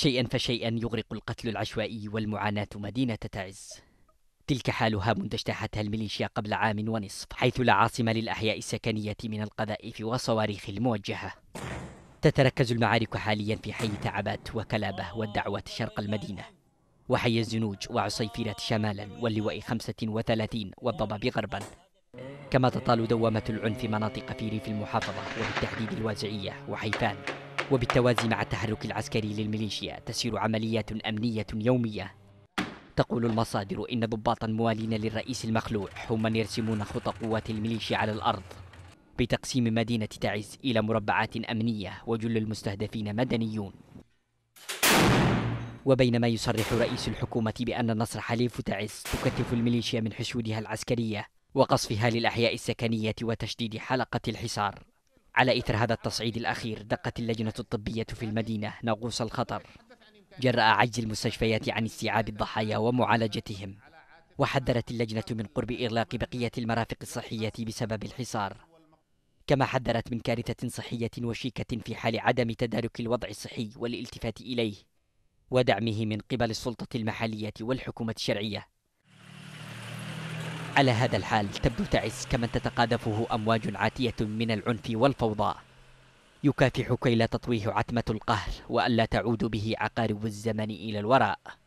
شيئا فشيئا يغرق القتل العشوائي والمعاناة مدينة تعز تلك حالها منذ اجتاحتها الميليشيا قبل عام ونصف حيث لا عاصمة للأحياء السكنية من القذائف والصواريخ الموجهة تتركز المعارك حاليا في حي تعبات وكلابة والدعوة شرق المدينة وحي الزنوج وعصيفيرة شمالا واللواء 35 والضباب غربا كما تطال دوامة العنف مناطق في ريف المحافظة وبالتحديد الوازعية وحيفان وبالتوازي مع التحرك العسكري للميليشيا تسير عمليات أمنية يومية تقول المصادر إن ضباطا موالين للرئيس المخلوع هم من يرسمون خطى قوات الميليشيا على الأرض بتقسيم مدينة تعز إلى مربعات أمنية وجل المستهدفين مدنيون وبينما يصرح رئيس الحكومة بأن نصر حليف تعز تكثف الميليشيا من حشودها العسكرية وقصفها للأحياء السكنية وتشديد حلقة الحصار على إثر هذا التصعيد الأخير دقت اللجنة الطبية في المدينة ناقوس الخطر جراء عجز المستشفيات عن استيعاب الضحايا ومعالجتهم وحذرت اللجنة من قرب إغلاق بقية المرافق الصحية بسبب الحصار كما حذرت من كارثة صحية وشيكة في حال عدم تدارك الوضع الصحي والالتفات إليه ودعمه من قبل السلطة المحلية والحكومة الشرعية على هذا الحال تبدو تعس كمن تتقاذفه أمواج عاتية من العنف والفوضى يكافح كي لا تطويه عتمة القهر وألا تعود به عقارب الزمن إلى الوراء